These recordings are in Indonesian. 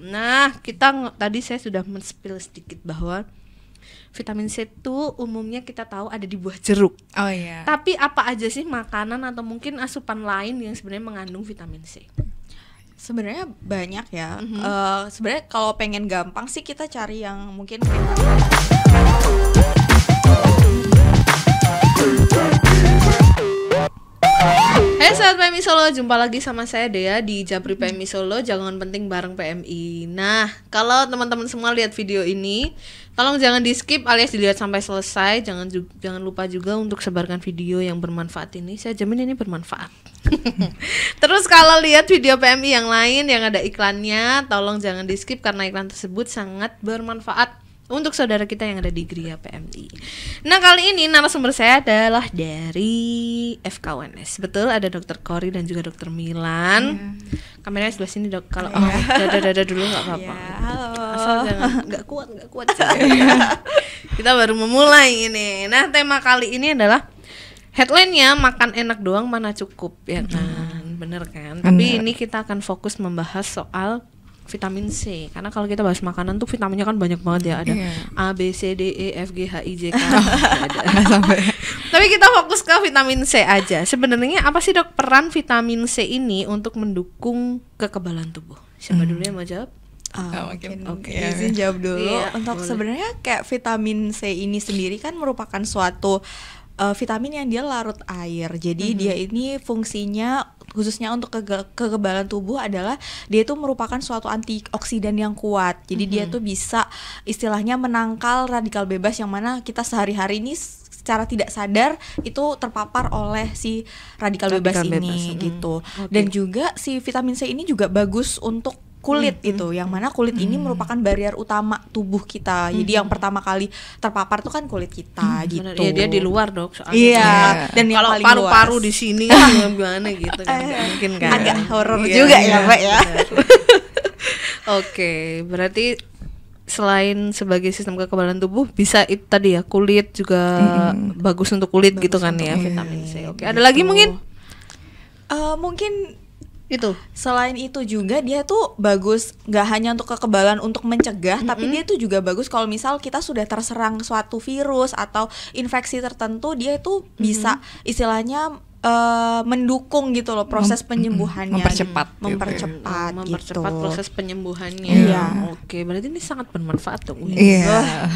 Nah, kita tadi saya sudah men sedikit bahwa vitamin C itu umumnya kita tahu ada di buah jeruk. Oh iya. Tapi apa aja sih makanan atau mungkin asupan lain yang sebenarnya mengandung vitamin C? Sebenarnya banyak ya. Mm -hmm. uh, sebenarnya kalau pengen gampang sih kita cari yang mungkin. Hai hey, sahabat PMI Solo, jumpa lagi sama saya Dea di Japri PMI Solo Jangan penting bareng PMI Nah, kalau teman-teman semua lihat video ini Tolong jangan di skip alias dilihat sampai selesai Jangan jangan lupa juga untuk sebarkan video yang bermanfaat ini Saya jamin ini bermanfaat Terus kalau lihat video PMI yang lain yang ada iklannya Tolong jangan di skip karena iklan tersebut sangat bermanfaat untuk saudara kita yang ada di Gria PMI. Nah kali ini narasumber saya adalah dari FKUNS. Betul ada Dokter Kori dan juga Dokter Milan. Yeah. Kameranya sebelah sini dok. Kalau yeah. oh, dada dada dulu nggak apa-apa. Yeah, halo. Asal jangan nggak kuat nggak kuat. Iya. kita baru memulai ini. Nah tema kali ini adalah headlinenya makan enak doang mana cukup ya kan. Hmm. Bener kan. Bener. Tapi ini kita akan fokus membahas soal vitamin C karena kalau kita bahas makanan tuh vitaminnya kan banyak banget ya ada yeah. A B C D E F G H I J K sampai tapi kita fokus ke vitamin C aja sebenarnya apa sih dok peran vitamin C ini untuk mendukung kekebalan tubuh siapa hmm. dulu yang mau jawab Oh, mungkin okay. Iya. izin jawab dulu yeah, untuk sebenarnya kayak vitamin C ini sendiri kan merupakan suatu uh, vitamin yang dia larut air jadi mm -hmm. dia ini fungsinya khususnya untuk ke kekebalan tubuh adalah dia itu merupakan suatu antioksidan yang kuat. Jadi mm -hmm. dia mm-hmm. tuh bisa istilahnya menangkal radikal bebas yang mana kita sehari-hari ini secara tidak sadar itu terpapar oleh si radikal, radikal bebas, bebas ini bebas. Mm-hmm. gitu. Okay. Dan juga si vitamin C ini juga bagus untuk kulit hmm. hmm itu yang hmm. mana kulit hmm. ini merupakan barrier utama tubuh kita hmm. jadi yang hmm. pertama kali terpapar tuh kan kulit kita hmm. gitu Bener, ya dia di luar dok soalnya iya yeah. dan kalau paru-paru di sini gimana gitu kan eh, mungkin kan agak horor yeah, juga yeah, ya iya, pak ya oke berarti selain sebagai sistem kekebalan tubuh bisa itu tadi ya kulit juga mm-hmm. bagus untuk kulit gitu bagus gitu kan ya vitamin C. Oke, okay. ada gitu. lagi mungkin? Uh, mungkin itu selain itu juga dia tuh bagus nggak hanya untuk kekebalan untuk mencegah mm -hmm. tapi dia tuh juga bagus kalau misal kita sudah terserang suatu virus atau infeksi tertentu dia itu bisa mm -hmm. istilahnya uh, mendukung gitu loh proses penyembuhannya mempercepat gitu. Ya. mempercepat gitu. mempercepat proses penyembuhannya iya. oke berarti ini sangat bermanfaat dong iya yeah.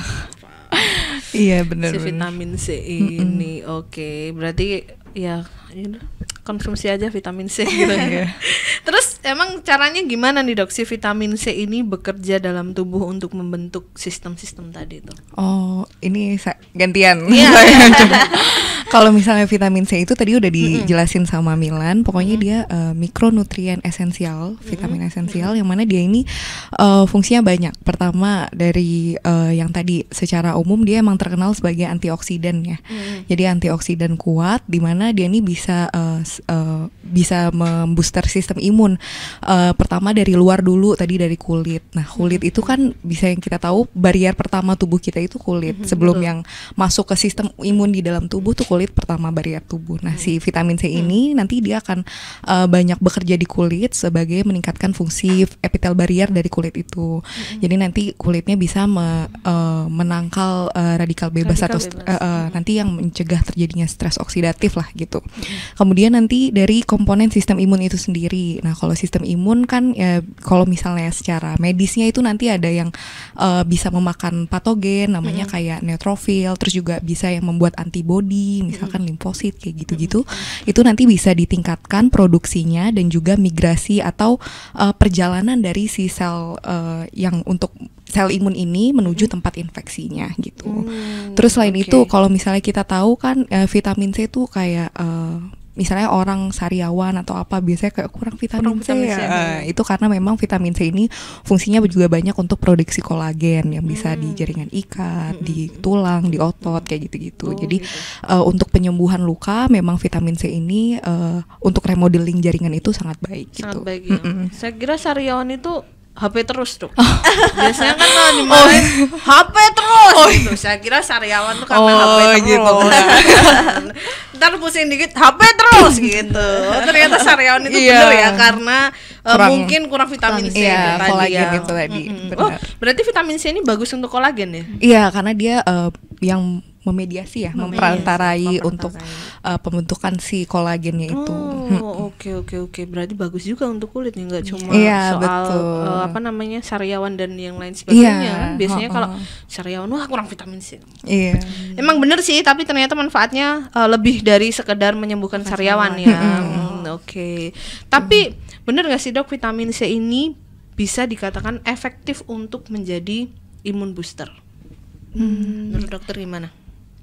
iya benar si vitamin C ini mm -hmm. oke berarti ya, ya konsumsi aja vitamin C iya. gitu ya. Terus emang caranya gimana nih dok si vitamin C ini bekerja dalam tubuh untuk membentuk sistem-sistem tadi itu? Oh ini gantian. Yeah. Kalau misalnya vitamin C itu tadi udah dijelasin mm-hmm. sama Milan, pokoknya mm-hmm. dia uh, mikronutrien esensial, vitamin mm-hmm. esensial yang mana dia ini uh, fungsinya banyak. Pertama dari uh, yang tadi secara umum dia emang terkenal sebagai antioksidan ya. Mm-hmm. Jadi antioksidan kuat di mana dia ini bisa uh, uh, bisa membooster sistem imun. Uh, pertama dari luar dulu tadi dari kulit. Nah, kulit mm-hmm. itu kan bisa yang kita tahu barrier pertama tubuh kita itu kulit. Mm-hmm, Sebelum betul. yang masuk ke sistem imun di dalam tubuh tuh kulit kulit pertama barrier tubuh. Nah, si hmm. vitamin C ini hmm. nanti dia akan uh, banyak bekerja di kulit sebagai meningkatkan fungsi epitel barrier dari kulit itu. Hmm. Jadi nanti kulitnya bisa me, uh, menangkal uh, radikal bebas radikal atau bebas. Uh, uh, hmm. nanti yang mencegah terjadinya stres oksidatif lah gitu. Hmm. Kemudian nanti dari komponen sistem imun itu sendiri. Nah, kalau sistem imun kan ya kalau misalnya secara medisnya itu nanti ada yang uh, bisa memakan patogen namanya hmm. kayak neutrofil, terus juga bisa yang membuat antibodi misalkan limfosit kayak gitu-gitu itu nanti bisa ditingkatkan produksinya dan juga migrasi atau uh, perjalanan dari si sel uh, yang untuk sel imun ini menuju hmm. tempat infeksinya gitu. Hmm, Terus selain okay. itu kalau misalnya kita tahu kan uh, vitamin C itu kayak uh, misalnya orang sariawan atau apa biasanya kayak kurang vitamin, kurang C, vitamin C, ya. Uh, itu karena memang vitamin C ini fungsinya juga banyak untuk produksi kolagen yang bisa hmm. di jaringan ikat, hmm. di tulang, di otot kayak gitu-gitu. Oh, Jadi gitu. uh, untuk penyembuhan luka memang vitamin C ini uh, untuk remodeling jaringan itu sangat baik sangat gitu. baik. Ya. Mm -mm. Saya kira sariawan itu HP terus tuh. Oh. Biasanya kan kalau dimarahin oh. HP terus. Oh. Gitu. Saya kira sariawan tuh karena oh, HP terus. Gitu. Ntar pusing dikit HP terus gitu. Oh, ternyata sariawan itu yeah. benar ya karena eh, kurang, uh, mungkin kurang vitamin C iya, itu kolagen tadi ya. itu tadi. Mm -hmm. Oh, berarti vitamin C ini bagus untuk kolagen ya? Iya, karena dia uh, yang memediasi ya, Mem memperantarai untuk uh, pembentukan si kolagennya itu. Oh, hmm. oke oke oke. Berarti bagus juga untuk kulit nih, nggak cuma yeah, soal eh, betul. Uh, apa namanya sariawan dan yang lain sebagainya. Yeah, Biasanya oh, kalau sariawan wah kurang vitamin C. Iya. Yeah. Emang bener sih, tapi ternyata manfaatnya uh, lebih dari sekedar menyembuhkan sariawan ya. Hmm, oke. Okay. Tapi hmm. bener nggak sih dok vitamin C ini bisa dikatakan efektif untuk menjadi imun booster? Hmm. Menurut dokter gimana?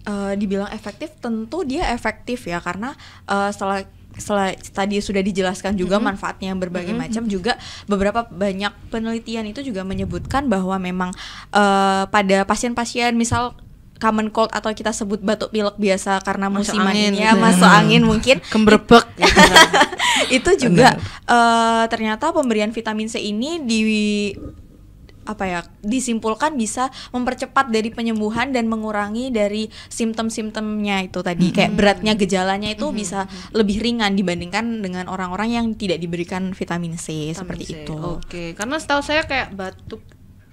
Eh, dibilang efektif tentu dia efektif ya karena uh, setelah setelah tadi sudah dijelaskan juga mm -hmm. manfaatnya berbagai mm -hmm. macam juga beberapa banyak penelitian itu juga menyebutkan bahwa memang uh, pada pasien-pasien misal common cold atau kita sebut batuk pilek biasa karena masuk musiman ya, gitu ya masuk angin mungkin kembrebek gitu. itu juga uh, ternyata pemberian vitamin C ini di apa ya disimpulkan bisa mempercepat dari penyembuhan dan mengurangi dari simptom-simptomnya itu tadi mm -hmm. kayak beratnya gejalanya itu mm -hmm. bisa lebih ringan dibandingkan dengan orang-orang yang tidak diberikan vitamin C vitamin seperti C. itu. Oke, okay. karena setahu saya kayak batuk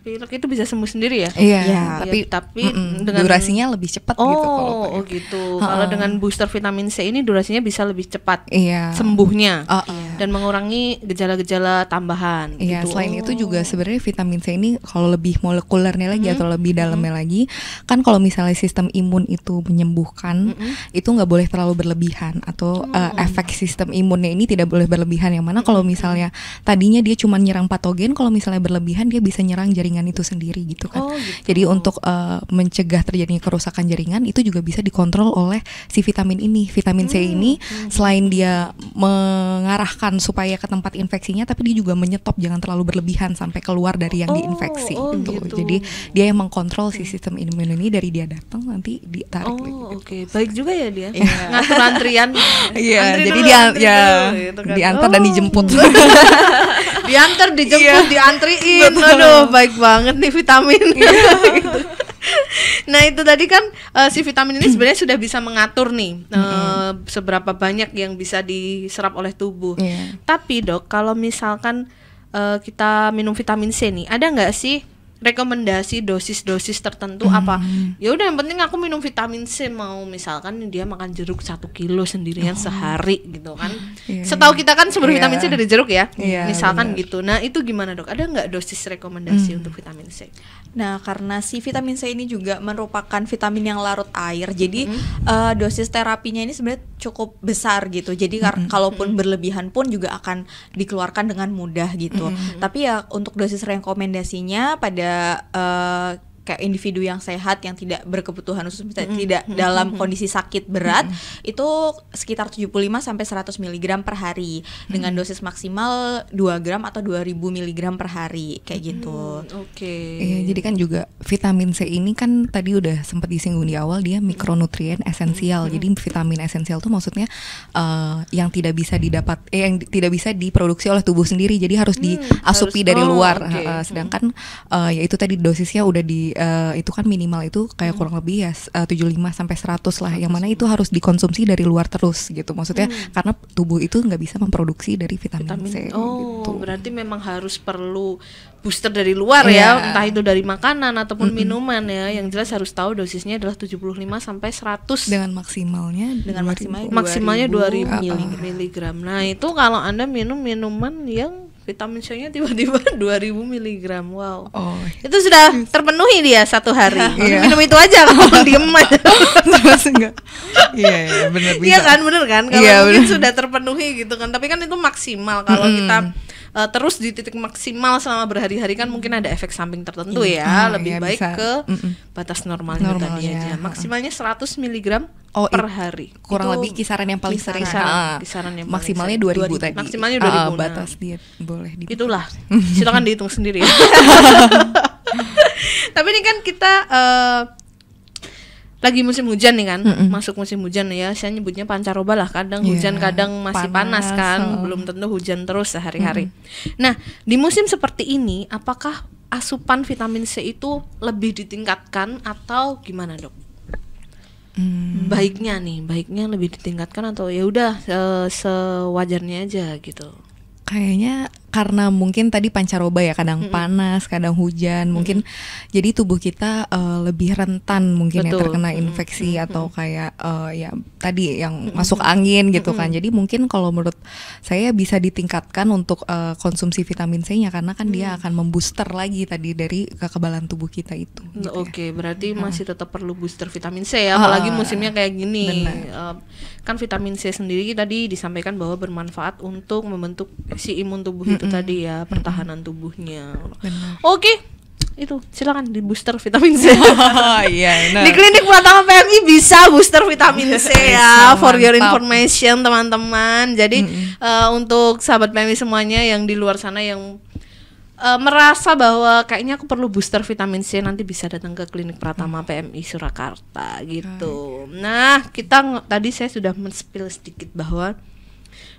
pilek itu bisa sembuh sendiri ya? Iya. Ya, tapi ya, tapi mm -mm, dengan durasinya lebih cepat oh, gitu kalau Oh, oh gitu. Uh -uh. Kalau dengan booster vitamin C ini durasinya bisa lebih cepat iya. sembuhnya. Uh -uh dan mengurangi gejala-gejala tambahan. Iya, gitu. selain oh. itu juga sebenarnya vitamin C ini kalau lebih molekulernya lagi mm-hmm. atau lebih dalamnya mm-hmm. lagi, kan kalau misalnya sistem imun itu menyembuhkan, mm-hmm. itu nggak boleh terlalu berlebihan atau mm-hmm. uh, efek sistem imunnya ini tidak boleh berlebihan. Yang mana kalau misalnya tadinya dia cuma nyerang patogen, kalau misalnya berlebihan dia bisa nyerang jaringan itu sendiri gitu kan. Oh, gitu. Jadi untuk uh, mencegah terjadinya kerusakan jaringan itu juga bisa dikontrol oleh si vitamin ini. Vitamin mm-hmm. C ini mm-hmm. selain dia mengarahkan supaya ke tempat infeksinya tapi dia juga menyetop jangan terlalu berlebihan sampai keluar dari yang oh, diinfeksi oh, gitu. gitu. Jadi dia yang mengkontrol si sistem imun ini dari dia datang nanti ditarik. Oh, gitu. oke. Okay. Baik juga ya dia. Iya. Ngatur antrian. Iya, jadi dia ya gitu kan. diantar dan oh. dijemput. diantar, dijemput, diantarin diantriin. Aduh, baik banget nih vitamin. Iya. Gitu. nah itu tadi kan uh, si vitamin ini sebenarnya sudah bisa mengatur nih mm -hmm. seberapa banyak yang bisa diserap oleh tubuh. Yeah. Tapi dok, kalau misalkan uh, kita minum vitamin C nih, ada nggak sih rekomendasi dosis-dosis tertentu hmm. apa mm-hmm. ya udah yang penting aku minum vitamin C mau misalkan dia makan jeruk satu kilo sendirian oh. sehari gitu kan yeah. Iya. setahu kita kan sumber yeah. vitamin C dari jeruk ya yeah, misalkan bener. gitu nah itu gimana dok ada nggak dosis rekomendasi hmm. untuk vitamin C nah karena si vitamin C ini juga merupakan vitamin yang larut air jadi hmm. uh, dosis terapinya ini sebenarnya cukup besar gitu jadi hmm. kalaupun hmm. berlebihan pun juga akan dikeluarkan dengan mudah gitu hmm. tapi ya untuk dosis rekomendasinya pada ada uh, eh, kayak individu yang sehat yang tidak berkebutuhan khusus mm tidak mm dalam kondisi sakit berat mm itu sekitar 75 sampai 100 mg per hari mm dengan dosis maksimal 2 gram atau 2000 mg per hari kayak gitu. Mm, Oke. Okay. Iya, eh, jadi kan juga vitamin C ini kan tadi udah sempat disinggung di awal dia mikronutrien esensial. mm Jadi vitamin esensial tuh maksudnya uh, yang tidak bisa didapat eh yang tidak bisa diproduksi oleh tubuh sendiri. Jadi harus mm, diasupi dari oh, luar. Okay. Uh, eh, eh, sedangkan uh, yaitu tadi dosisnya udah di uh, itu kan minimal itu kayak hmm. kurang lebih ya eh, uh, 75 sampai 100 lah. Yang mana itu harus dikonsumsi dari luar terus gitu. Maksudnya hmm. karena tubuh itu nggak bisa memproduksi dari vitamin, vitamin C. Oh, gitu. berarti memang harus perlu booster dari luar yeah. ya, iya. entah itu dari makanan ataupun mm -hmm. minuman ya. Yang jelas harus tahu dosisnya adalah 75 sampai 100 dengan maksimalnya dengan maksimalnya maksimalnya 2000 mili miligram. Nah, itu kalau Anda minum minuman yang vitamin C-nya tiba-tiba 2000 mg. Wow. Oh. Itu sudah terpenuhi dia satu hari. Yeah. Minum itu aja kalau diem aja. Iya, iya, benar Iya, iya kan, benar kan? Kalau yeah, mungkin bener. sudah terpenuhi gitu kan. Tapi kan itu maksimal kalau hmm. kita uh, terus di titik maksimal selama berhari-hari kan mungkin ada efek samping tertentu iya. ya, hmm, lebih yeah, baik bisa. ke mm -mm. batas normal normalnya tadi aja. Maksimalnya 100 mg Oh, per hari. Kurang itu lebih kisaran yang paling kisaran, sering. Kisaran, ah, kisaran yang maksimalnya dua ribu tadi. Maksimalnya ah, dua ribu. Uh, batas dia boleh di. Itulah. Silakan dihitung sendiri. Ya. Tapi ini kan kita uh, lagi musim hujan nih kan, mm -mm. masuk musim hujan ya. Saya nyebutnya pancaroba lah. Kadang yeah, hujan, kadang masih panas, panas kan. So. Belum tentu hujan terus sehari-hari. Mm. Nah, di musim seperti ini, apakah asupan vitamin C itu lebih ditingkatkan atau gimana dok? Hmm. Baiknya nih, baiknya lebih ditingkatkan atau ya udah se eh, sewajarnya aja gitu. Kayaknya karena mungkin tadi pancaroba ya kadang mm -hmm. panas, kadang hujan, mm -hmm. mungkin jadi tubuh kita uh, lebih rentan mungkin ya Betul. ya terkena infeksi mm -hmm. atau kayak uh, ya tadi yang mm -hmm. masuk angin gitu mm -hmm. kan. Jadi mungkin kalau menurut saya bisa ditingkatkan untuk uh, konsumsi vitamin C-nya karena kan mm -hmm. dia akan membooster lagi tadi dari kekebalan tubuh kita itu. Gitu ya. Oke, okay, ya. berarti hmm. masih tetap perlu booster vitamin C ya, ah, apalagi musimnya kayak gini. Uh, kan vitamin C sendiri tadi disampaikan bahwa bermanfaat untuk membentuk si imun tubuh mm -hmm. itu itu mm. tadi ya pertahanan mm. tubuhnya. Oke. Okay itu silakan di booster vitamin C. Oh, yeah, no. Di klinik Pratama PMI bisa booster vitamin C ya for your information teman-teman. Jadi mm uh, untuk sahabat PMI semuanya yang di luar sana yang uh, merasa bahwa kayaknya aku perlu booster vitamin C nanti bisa datang ke klinik Pratama hmm. PMI Surakarta gitu. Hmm. Nah, kita tadi saya sudah men sedikit bahwa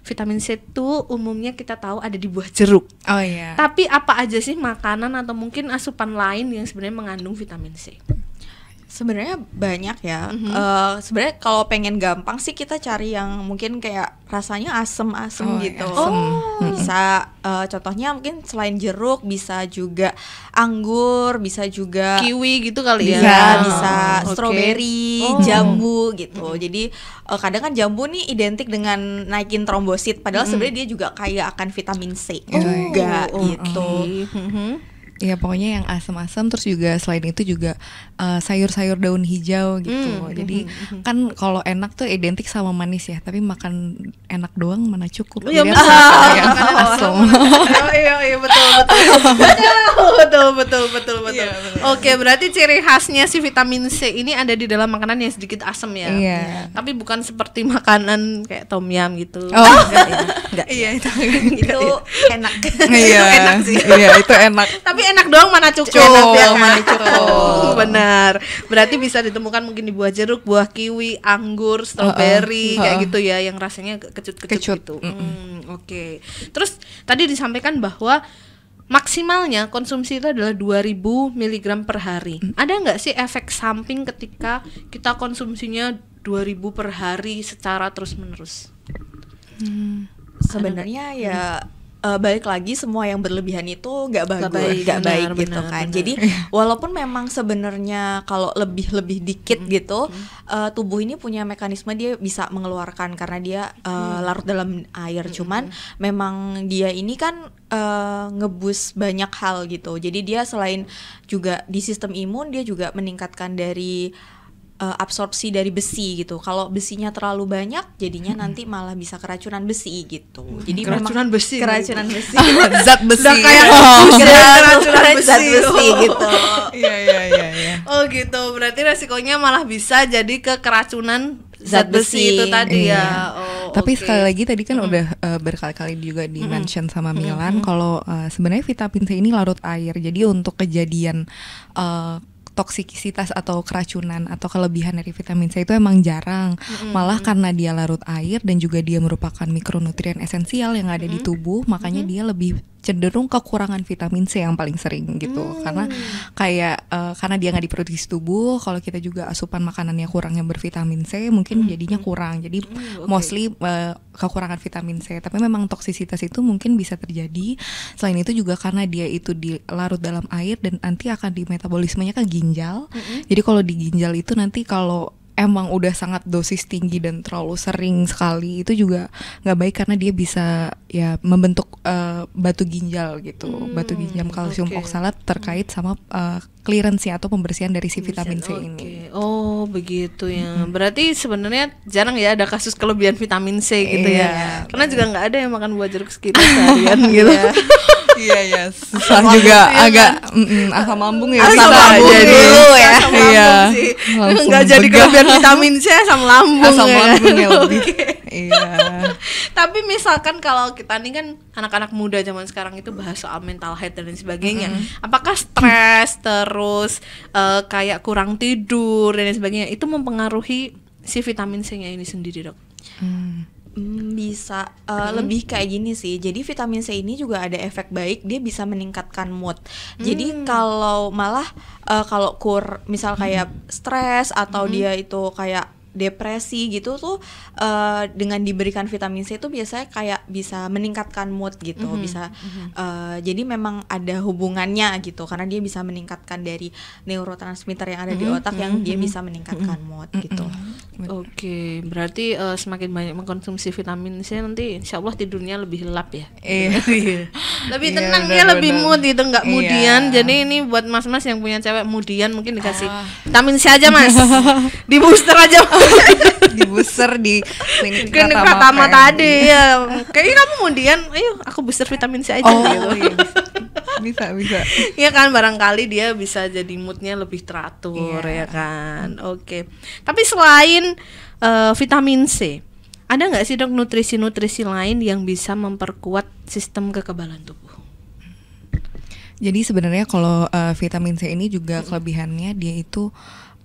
vitamin C itu umumnya kita tahu ada di buah jeruk. Oh iya. Tapi apa aja sih makanan atau mungkin asupan lain yang sebenarnya mengandung vitamin C? Sebenarnya banyak ya. Mm -hmm. uh, Sebenarnya kalau pengen gampang sih kita cari yang mungkin kayak rasanya asem-asem oh, iya, gitu. Asem. Oh. Mhm. Bisa uh, contohnya mungkin selain jeruk bisa juga anggur, bisa juga kiwi gitu kali ya. Bisa, bisa oh, strawberry, okay. oh. jambu gitu. Mm-hmm. Jadi uh, kadang kan jambu nih identik dengan naikin trombosit padahal mm-hmm. sebenarnya dia juga kaya akan vitamin C oh, juga okay. gitu. Mm -hmm. Iya pokoknya yang asam-asam terus juga selain itu juga uh, sayur-sayur daun hijau gitu. Mm, Jadi mm, kan kalau enak tuh identik sama manis ya, tapi makan enak doang mana cukup. Iya Ya, asam. Iya iya, kan oh, iya, iya betul betul. betul betul betul betul. Iya, betul. Oke, berarti ciri khasnya si vitamin C ini ada di dalam makanan yang sedikit asam ya. Iya. Tapi bukan seperti makanan kayak tom yum gitu. Oh, enggak. enggak. Iya, itu, itu enak. Iya. itu enak sih. Iya, itu enak. tapi enak doang mana cukup. ya, kan? mana Benar. Berarti bisa ditemukan mungkin di buah jeruk, buah kiwi, anggur, strawberry uh, uh, uh, kayak gitu ya yang rasanya kecut-kecut gitu. Mm -mm. Hmm, oke. Okay. Terus tadi disampaikan bahwa maksimalnya konsumsi itu adalah 2000 mg per hari. Mm. Ada nggak sih efek samping ketika kita konsumsinya 2000 per hari secara terus-menerus? Hmm. Sebenarnya ya uh, balik lagi semua yang berlebihan itu nggak bagus, nggak baik, gak baik benar, gitu benar, kan. Benar. Jadi iya. walaupun memang sebenarnya kalau lebih lebih dikit hmm. gitu, Uh, tubuh ini punya mekanisme dia bisa mengeluarkan karena dia uh, hmm. larut dalam air. Hmm. Cuman memang dia ini kan uh, ngebus banyak hal gitu. Jadi dia selain juga di sistem imun dia juga meningkatkan dari uh, absorpsi dari besi gitu. Kalau besinya terlalu banyak, jadinya nanti malah bisa keracunan besi gitu. Jadi keracunan memang, besi, keracunan besi, zat besi, Udah kayak oh. keracunan besi, zat besi gitu. Oh. Iya, iya iya iya. Oh gitu, berarti resikonya malah bisa jadi ke keracunan zat, besi, besi itu tadi ya. iya. ya. Oh. Tapi okay. sekali lagi tadi kan mm. udah uh, berkali-kali juga di mention mm. sama Milan mm -hmm. kalau uh, sebenarnya vitamin C ini larut air. Jadi untuk kejadian uh, toksikisitas atau keracunan atau kelebihan dari vitamin C itu emang jarang. Mm-hmm. Malah karena dia larut air dan juga dia merupakan mikronutrien esensial yang ada mm-hmm. di tubuh, makanya mm-hmm. dia lebih cenderung kekurangan vitamin C yang paling sering gitu hmm. karena kayak uh, karena dia nggak diproduksi tubuh kalau kita juga asupan makanannya kurang yang bervitamin C mungkin hmm. jadinya hmm. kurang jadi hmm, okay. mostly uh, kekurangan vitamin C tapi memang toksisitas itu mungkin bisa terjadi selain itu juga karena dia itu dilarut dalam air dan nanti akan di metabolismenya ke ginjal hmm, hmm. jadi kalau di ginjal itu nanti kalau emang udah sangat dosis tinggi dan terlalu sering sekali itu juga nggak baik karena dia bisa ya membentuk uh, batu ginjal gitu hmm, batu ginjal kalsium okay. oksalat terkait sama uh, eh, clearance atau pembersihan dari si vitamin C okay. ini. Oh begitu ya. Hmm. Berarti sebenarnya jarang ya ada kasus kelebihan vitamin C gitu iya, ya. Iya, karena juga nggak ada yang makan buah jeruk sekitar seharian gitu. Iya iya iya susah Mampu juga sih, iya, kan? agak kan? asam lambung ya asam lambung jadi dulu ya iya nggak jadi kelebihan vitamin C asam lambung asam ya. lambung ya lebih iya tapi misalkan kalau kita nih kan anak-anak muda zaman sekarang itu bahas soal mental health dan sebagainya mm-hmm. apakah stres terus uh, kayak kurang tidur dan sebagainya itu mempengaruhi si vitamin C-nya ini sendiri dok hmm Hmm, bisa uh, hmm. lebih kayak gini sih. Jadi vitamin C ini juga ada efek baik, dia bisa meningkatkan mood. Hmm. Jadi kalau malah uh, kalau kur misal kayak hmm. stres atau hmm. dia itu kayak depresi gitu tuh uh, dengan diberikan vitamin C itu biasanya kayak bisa meningkatkan mood gitu, mm -hmm. bisa mm -hmm. uh, jadi memang ada hubungannya gitu karena dia bisa meningkatkan dari neurotransmitter yang ada mm -hmm. di mm-hmm, otak mm -hmm. yang mm-hmm, dia mm-hmm. bisa meningkatkan mm -hmm. mood gitu. Mm -hmm. Oke, okay, berarti uh, semakin banyak mengkonsumsi vitamin C nanti insya Allah tidurnya lebih lelap ya. Iya. Iya. lebih iya, tenang ya, lebih mood itu nggak mudian. Jadi ini buat mas-mas yang punya cewek mudian mungkin dikasih uh. vitamin C aja mas, di booster aja. Mas. di booster di klinik pertama pertama tadi ya kayaknya kamu kemudian ayo aku booster vitamin C aja oh, gitu iya. bisa bisa ya kan barangkali dia bisa jadi moodnya lebih teratur yeah. ya kan oke okay. tapi selain uh, vitamin C ada nggak sih dok nutrisi-nutrisi lain yang bisa memperkuat sistem kekebalan tubuh? Jadi sebenarnya kalau uh, vitamin C ini juga kelebihannya dia itu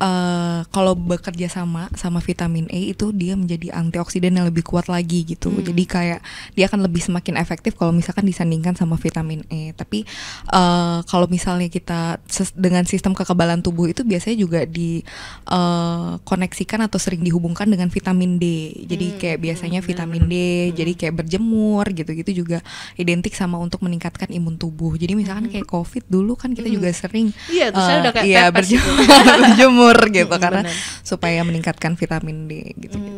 uh, kalau bekerja sama sama vitamin E itu dia menjadi antioksidan yang lebih kuat lagi gitu. Hmm. Jadi kayak dia akan lebih semakin efektif kalau misalkan disandingkan sama vitamin E. Tapi uh, kalau misalnya kita dengan sistem kekebalan tubuh itu biasanya juga dikoneksikan eh, uh, atau sering dihubungkan dengan vitamin D. Jadi hmm. kayak biasanya hmm. vitamin D, hmm. jadi kayak berjemur gitu-gitu juga identik sama untuk meningkatkan imun tubuh. Jadi misalkan hmm. kayak COVID dulu kan kita hmm. juga sering Iya, uh, ya, berjemur gitu. Iya, gitu -hmm, karena bener. supaya meningkatkan vitamin D gitu. Mm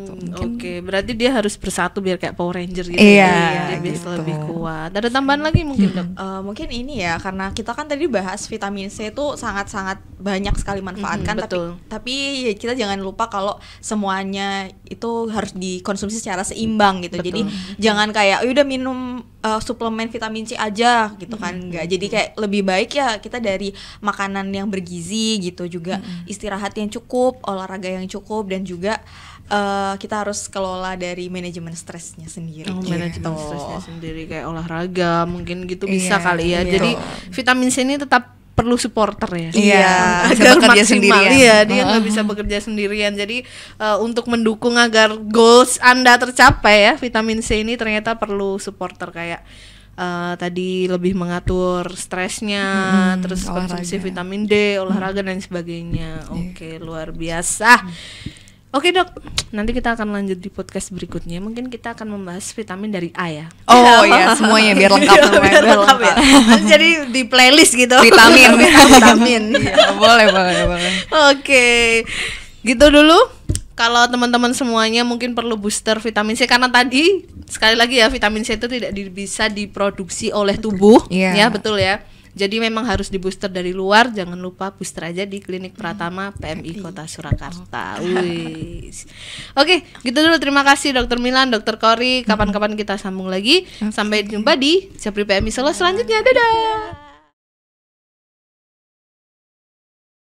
Oke, okay, iya. berarti dia harus bersatu biar kayak Power Ranger gitu. Iya, ya. dia gitu. bisa lebih kuat. Ada tambahan lagi mungkin, hmm. Dok? Uh, mungkin ini ya karena kita kan tadi bahas vitamin C itu sangat-sangat banyak sekali hmm, manfaatkan hmm, betul. tapi tapi ya kita jangan lupa kalau semuanya itu harus dikonsumsi secara seimbang gitu. Betul. Jadi hmm. jangan kayak oh, udah minum uh, suplemen vitamin C aja gitu kan hmm. nggak. Jadi kayak lebih baik ya kita dari makanan yang bergizi gitu juga hmm. istirahat yang cukup, olahraga yang cukup dan juga uh, kita harus kelola dari manajemen stresnya sendiri. Oh, gitu. Manajemen stresnya sendiri kayak olahraga mungkin gitu iya, bisa kali ya. Yeah. Jadi vitamin C ini tetap perlu supporter ya. Iya, iya agar maksimal. Sendirian. Iya, dia nggak -huh. bisa bekerja sendirian. Jadi uh, untuk mendukung agar goals Anda tercapai ya, vitamin C ini ternyata perlu supporter kayak uh, tadi lebih mengatur stresnya, hmm, terus olahraga. konsumsi vitamin D, olahraga hmm. dan sebagainya. Iya. Oke, okay, luar biasa. Hmm. Oke dok, nanti kita akan lanjut di podcast berikutnya. Mungkin kita akan membahas vitamin dari A ya. Oh iya, semuanya biar lengkap biar, lengkap, biar lengkap, ya. Jadi di playlist gitu. Vitamin, vitamin. ya, boleh, boleh, boleh. Oke, gitu dulu. Kalau teman-teman semuanya mungkin perlu booster vitamin C karena tadi sekali lagi ya vitamin C itu tidak bisa diproduksi oleh tubuh, yeah. ya betul ya jadi memang harus di booster dari luar, jangan lupa booster aja di Klinik hmm. Pratama PMI Kota Surakarta. Oke, okay, gitu dulu. Terima kasih Dokter Milan, Dokter Kori. Hmm. Kapan-kapan kita sambung lagi. Sampai jumpa di Japri PMI Solo selanjutnya. Dadah.